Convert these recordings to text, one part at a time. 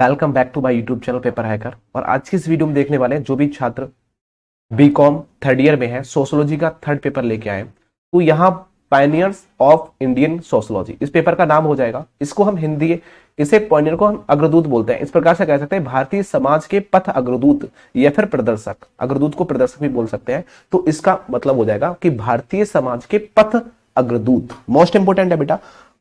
welcome back to my YouTube channel paper hacker और आज की इस वीडियो में देखने वाले हैं जो भी छात्र बीकॉम थर्ड ईयर में है सोशोलॉजी का थर्ड पेपर लेके आए तो यहाँ पायनियर्स ऑफ इंडियन सोशोलॉजी इस पेपर का नाम हो जाएगा इसको हम हिंदी इसे पायनियर को हम अग्रदूत बोलते हैं इस प्रकार से कह सकते हैं भारतीय समाज के पथ अग्रदूत या फिर प्रदर्शक अग्रदूत को प्रदर्शक भी बोल सकते हैं तो इसका मतलब हो जाएगा कि भारतीय समाज के पथ अग्रदूत मोस्ट इंपोर्टेंट है बेटा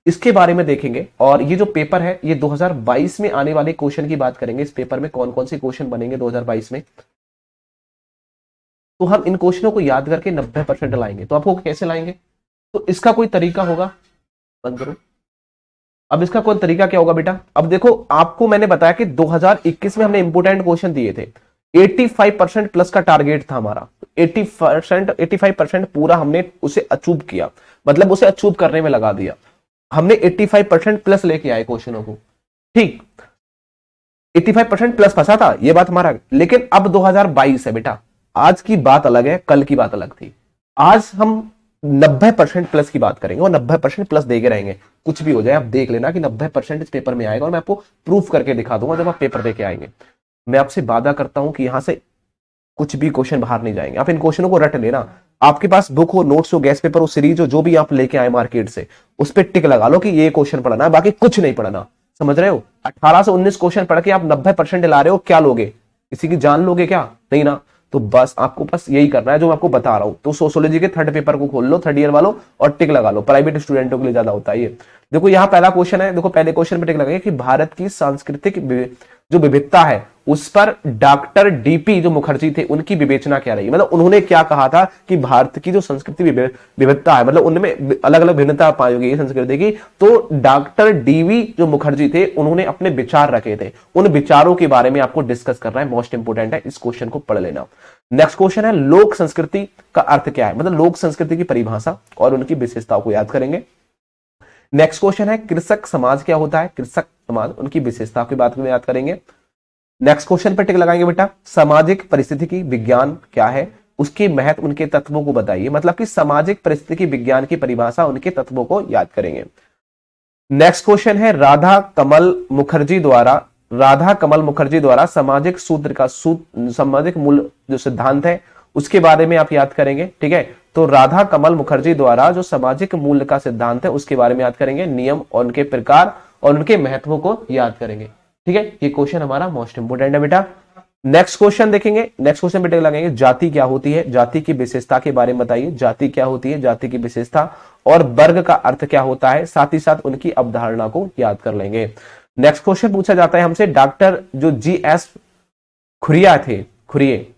इसके बारे में देखेंगे और ये जो पेपर है ये 2022 में आने वाले क्वेश्चन की बात करेंगे इस पेपर में कौन कौन से क्वेश्चन बनेंगे 2022 में तो हम इन क्वेश्चनों को याद करके 90 परसेंट लाएंगे तो आपको कैसे लाएंगे तो इसका कोई तरीका होगा बंद करो अब इसका कोई तरीका क्या होगा बेटा अब देखो आपको मैंने बताया कि दो में हमने इंपोर्टेंट क्वेश्चन दिए थे 85 प्लस का टारगेट था हमारा 80 परसेंट पूरा हमने उसे अचूव किया मतलब उसे अचूव करने में लगा दिया हमने 85 परसेंट प्लस लेके आए क्वेश्चनों को ठीक 85 परसेंट प्लस फंसा था ये बात हमारा लेकिन अब 2022 है बेटा आज की बात अलग है कल की बात अलग थी आज हम 90 परसेंट प्लस की बात करेंगे और 90 परसेंट प्लस देके रहेंगे कुछ भी हो जाए आप देख लेना कि 90 परसेंट इस पेपर में आएगा और मैं आपको प्रूफ करके दिखा दूंगा जब आप पेपर देके आएंगे मैं आपसे वादा करता हूं कि यहां से कुछ भी क्वेश्चन बाहर नहीं जाएंगे आप इन क्वेश्चनों को रट लेना आपके पास बुक हो नोट्स हो गैस पेपर हो सीरीज हो जो भी आप लेके आए मार्केट से उस पर टिक लगा लो कि ये क्वेश्चन पढ़ना है बाकी कुछ नहीं पढ़ना समझ रहे हो 18 से 19 क्वेश्चन पढ़ के आप 90 परसेंट ला रहे हो क्या लोगे किसी की जान लोगे क्या नहीं ना तो बस आपको बस यही करना है जो मैं आपको बता रहा हूं तो सोशोलॉजी के थर्ड पेपर को खोल लो थर्ड ईयर वालों और टिक लगा लो प्राइवेट स्टूडेंटों के लिए ज्यादा होता है ये देखो यहाँ पहला क्वेश्चन है देखो पहले क्वेश्चन में टिक लगा कि भारत की सांस्कृतिक जो विविधता है उस पर डॉक्टर डीपी जो मुखर्जी थे उनकी विवेचना क्या रही मतलब उन्होंने क्या कहा था कि भारत की जो संस्कृति विविधता है मतलब उनमें अलग अलग भिन्नता पाई होगी संस्कृति की तो डॉक्टर डीवी जो मुखर्जी थे उन्होंने अपने विचार रखे थे उन विचारों के बारे में आपको डिस्कस करना है मोस्ट इंपोर्टेंट है इस क्वेश्चन को पढ़ लेना नेक्स्ट क्वेश्चन है लोक संस्कृति का अर्थ क्या है मतलब लोक संस्कृति की परिभाषा और उनकी विशेषताओं को याद करेंगे नेक्स्ट क्वेश्चन है कृषक समाज क्या होता है कृषक समाज उनकी विशेषताओं की बात में याद करेंगे नेक्स्ट क्वेश्चन पर टिक लगाएंगे बेटा सामाजिक परिस्थिति की विज्ञान क्या है उसके महत्व उनके तत्वों को बताइए मतलब कि सामाजिक परिस्थिति की विज्ञान की परिभाषा उनके तत्वों को याद करेंगे नेक्स्ट क्वेश्चन है राधा कमल मुखर्जी द्वारा राधा कमल मुखर्जी द्वारा सामाजिक सूत्र का सूत्र सामाजिक मूल जो सिद्धांत है उसके बारे में आप याद करेंगे ठीक है तो राधा कमल मुखर्जी द्वारा जो सामाजिक मूल्य का सिद्धांत है उसके बारे में याद करेंगे नियम और उनके प्रकार और उनके महत्व को याद करेंगे ठीक है ये क्वेश्चन हमारा मोस्ट इंपोर्टेंट है बेटा नेक्स्ट क्वेश्चन देखेंगे नेक्स्ट क्वेश्चन बेटे लगेंगे जाति क्या होती है जाति की विशेषता के बारे में बताइए जाति क्या होती है जाति की विशेषता और वर्ग का अर्थ क्या होता है साथ ही साथ उनकी अवधारणा को याद कर लेंगे नेक्स्ट क्वेश्चन पूछा जाता है हमसे डॉक्टर जो जी एस खुरिया थे खुरिये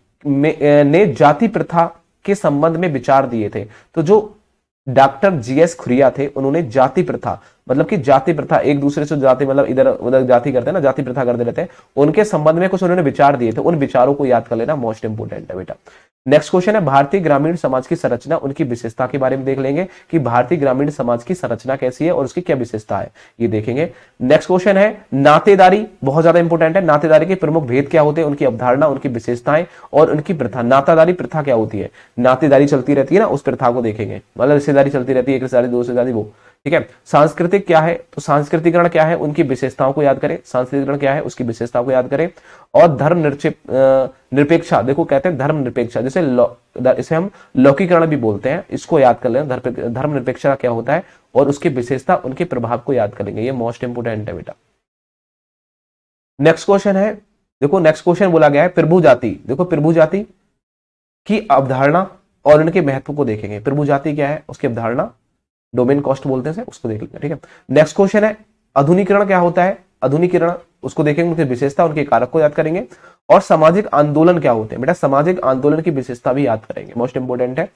ने जाति प्रथा के संबंध में विचार दिए थे तो जो डॉक्टर जी एस खुरिया थे उन्होंने जाति प्रथा मतलब कि जाति प्रथा एक दूसरे से जाति मतलब इधर उधर जाति करते हैं ना जाति प्रथा करते रहते हैं उनके संबंध में कुछ उन्होंने विचार दिए थे उन विचारों को याद कर लेना मोस्ट इंपोर्टेंट है बेटा नेक्स्ट क्वेश्चन है भारतीय ग्रामीण समाज की संरचना उनकी विशेषता के बारे में देख लेंगे कि भारतीय ग्रामीण समाज की संरचना कैसी है और उसकी क्या विशेषता है ये देखेंगे नेक्स्ट क्वेश्चन है नातेदारी बहुत ज्यादा इंपॉर्टेंट है नातेदारी के प्रमुख भेद क्या होते हैं उनकी अवधारणा उनकी विशेषताएं और उनकी प्रथा नातादारी प्रथा क्या होती है नातेदारी चलती रहती है ना उस प्रथा को देखेंगे मतलब रिश्तेदारी चलती रहती है एक रिश्तेदारी दो रिश्तेदारी वो ठीक है सांस्कृतिक क्या है तो सांस्कृतिकरण क्या है उनकी विशेषताओं को याद करें सांस्कृतिकरण क्या है उसकी विशेषताओं को याद करें और धर्म निरपेक्षा देखो कहते हैं धर्म निरपेक्षा जैसे इसे हम लौकीकरण भी बोलते हैं इसको याद कर लेना धर्म निरपेक्षा क्या होता है और उसकी विशेषता उनके प्रभाव को याद करेंगे ये मोस्ट इंपोर्टेंट है बेटा नेक्स्ट क्वेश्चन है देखो नेक्स्ट क्वेश्चन बोला गया है प्रभु जाति देखो प्रभु जाति की अवधारणा और इनके महत्व को देखेंगे प्रभु जाति क्या है उसकी अवधारणा डोमेन कॉस्ट बोलते हैं उसको देख लेंगे ठीक है नेक्स्ट क्वेश्चन है आधुनिकरण क्या होता है आधुनिकीकरण उसको देखेंगे उनकी विशेषता उनके कारक को याद करेंगे और सामाजिक आंदोलन क्या होते हैं बेटा सामाजिक आंदोलन की विशेषता भी याद करेंगे मोस्ट इंपोर्टेंट है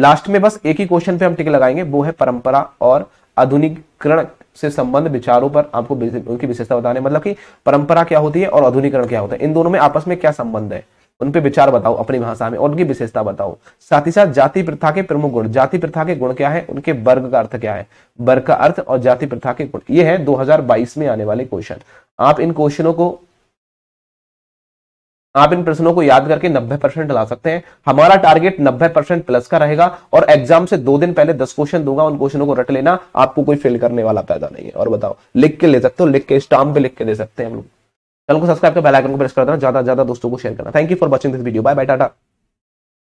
लास्ट में बस एक ही क्वेश्चन पे हम टिक लगाएंगे वो है परंपरा और आधुनिकरण से संबंध विचारों पर आपको उनकी विशेषता बताने मतलब कि परंपरा क्या होती है और आधुनिकरण क्या होता है इन दोनों में आपस में क्या संबंध है उन पे विचार बताओ अपनी भाषा में और उनकी विशेषता बताओ साथ ही साथ जाति प्रथा के प्रमुख गुण जाति प्रथा के गुण क्या है उनके वर्ग का अर्थ क्या है वर्ग का अर्थ और जाति प्रथा के गुण ये है 2022 में आने वाले क्वेश्चन आप इन क्वेश्चनों को आप इन प्रश्नों को याद करके 90 परसेंट ला सकते हैं हमारा टारगेट 90 परसेंट प्लस का रहेगा और एग्जाम से दो दिन पहले 10 क्वेश्चन दूंगा उन क्वेश्चनों को रट लेना आपको कोई फेल करने वाला पैदा नहीं है और बताओ लिख के ले सकते हो लिख के स्टाम्प पे लिख के दे सकते हैं हम लोग चैनल को सब्सक्राइब कर बेल आइकन को प्रेस कर देना ज्यादा ज्यादा दोस्तों को शेयर करना thank you for watching this video bye bye Tata